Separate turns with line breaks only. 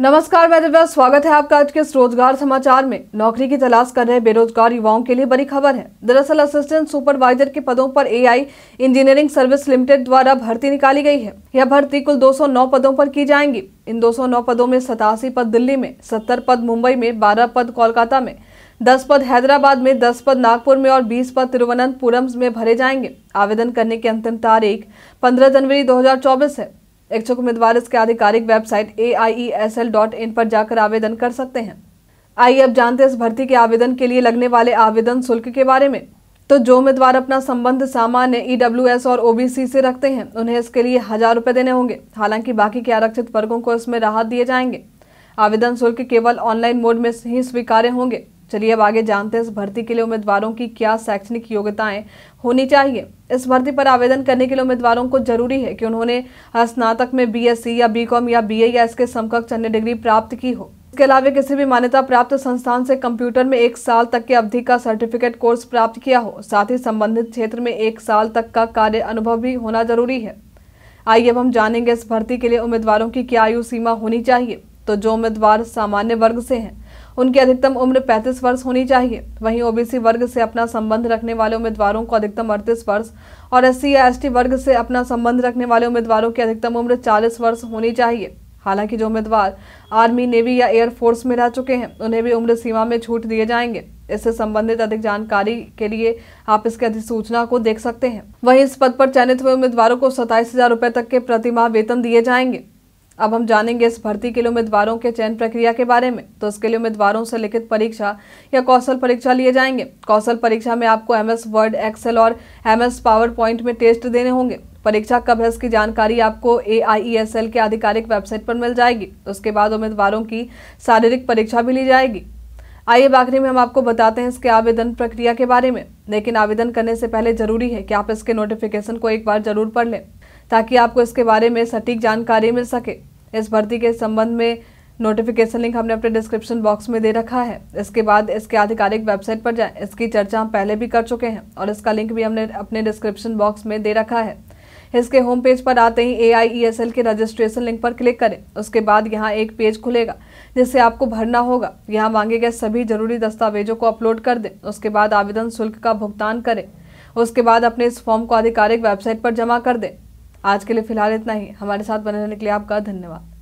नमस्कार मैं दिव्या स्वागत है आपका आज के इस रोजगार समाचार में नौकरी की तलाश कर रहे बेरोजगार युवाओं के लिए बड़ी खबर है दरअसल असिस्टेंट सुपरवाइजर के पदों पर एआई इंजीनियरिंग सर्विस लिमिटेड द्वारा भर्ती निकाली गई है यह भर्ती कुल 209 पदों पर की जाएंगी इन 209 पदों में सतासी पद दिल्ली में सत्तर पद मुंबई में बारह पद कोलकाता में दस पद हैदराबाद में दस पद नागपुर में और बीस पद तिरुवनंतपुरम में भरे जाएंगे आवेदन करने की अंतिम तारीख पंद्रह जनवरी दो है इच्छुक उम्मीदवार इसके आधिकारिक वेबसाइट ए e पर जाकर आवेदन कर सकते हैं आइए अब जानते हैं इस भर्ती के आवेदन के लिए लगने वाले आवेदन शुल्क के बारे में तो जो उम्मीदवार अपना संबंध सामान्य एस e और ओबीसी से रखते हैं उन्हें इसके लिए हजार रुपए देने होंगे हालांकि बाकी के आरक्षित वर्गों को इसमें राहत दिए जाएंगे आवेदन शुल्क केवल ऑनलाइन मोड में ही स्वीकार्य होंगे चलिए अब आगे जानते हैं इस भर्ती के लिए उम्मीदवारों की क्या शैक्षणिक योग्यताएं होनी चाहिए इस भर्ती पर आवेदन करने के लिए उम्मीदवारों को जरूरी है कि उन्होंने स्नातक में बीएससी या बीकॉम या बीए या इसके समकक्ष अन्य डिग्री प्राप्त की हो इसके अलावा किसी भी मान्यता प्राप्त संस्थान से कंप्यूटर में एक साल तक की अवधि का सर्टिफिकेट कोर्स प्राप्त किया हो साथ ही संबंधित क्षेत्र में एक साल तक का कार्य अनुभव भी होना जरूरी है आइए अब हम जानेंगे इस भर्ती के लिए उम्मीदवारों की क्या आयु सीमा होनी चाहिए तो जो उम्मीदवार सामान्य वर्ग से हैं उनकी अधिकतम उम्र 35 वर्ष होनी चाहिए वहीं ओबीसी वर्ग से अपना संबंध रखने वाले उम्मीदवारों को अधिकतम अड़तीस वर्ष और एस या एस वर्ग से अपना संबंध रखने वाले उम्मीदवारों की अधिकतम उम्र चालीस वर्ष होनी चाहिए हालांकि जो उम्मीदवार आर्मी नेवी या एयरफोर्स में रह चुके हैं उन्हें भी उम्र सीमा में छूट दिए जाएंगे इससे संबंधित अधिक जानकारी के लिए आप इसके अधिसूचना को देख सकते हैं वहीं इस पद पर चयनित हुए उम्मीदवारों को सताईस हजार रुपए तक के प्रतिमाह वेतन दिए जाएंगे अब हम जानेंगे इस भर्ती के लिए उम्मीदवारों के चयन प्रक्रिया के बारे में तो इसके लिए उम्मीदवारों से लिखित परीक्षा या कौशल परीक्षा लिए जाएंगे कौशल परीक्षा में आपको एमएस वर्ड एक्सेल और एमएस पावर पॉइंट में टेस्ट देने होंगे परीक्षा कब है इसकी जानकारी आपको ए e के आधिकारिक वेबसाइट पर मिल जाएगी तो उसके बाद उम्मीदवारों की शारीरिक परीक्षा भी ली जाएगी आइए बाखरी में हम आपको बताते हैं इसके आवेदन प्रक्रिया के बारे में लेकिन आवेदन करने से पहले जरूरी है कि आप इसके नोटिफिकेशन को एक बार जरूर पढ़ लें ताकि आपको इसके बारे में सटीक जानकारी मिल सके इस भर्ती के संबंध में नोटिफिकेशन लिंक हमने अपने डिस्क्रिप्शन बॉक्स में दे रखा है इसके बाद इसके आधिकारिक वेबसाइट पर जाएं इसकी चर्चा हम पहले भी कर चुके हैं और इसका लिंक भी हमने अपने डिस्क्रिप्शन बॉक्स में दे रखा है इसके होम पेज पर आते ही ए आई e के रजिस्ट्रेशन लिंक पर क्लिक करें उसके बाद यहाँ एक पेज खुलेगा जिसे आपको भरना होगा यहाँ मांगे गए सभी जरूरी दस्तावेजों को अपलोड कर दें उसके बाद आवेदन शुल्क का भुगतान करें उसके बाद अपने इस फॉर्म को आधिकारिक वेबसाइट पर जमा कर दें आज के लिए फिलहाल इतना ही हमारे साथ बने रहने के लिए आपका धन्यवाद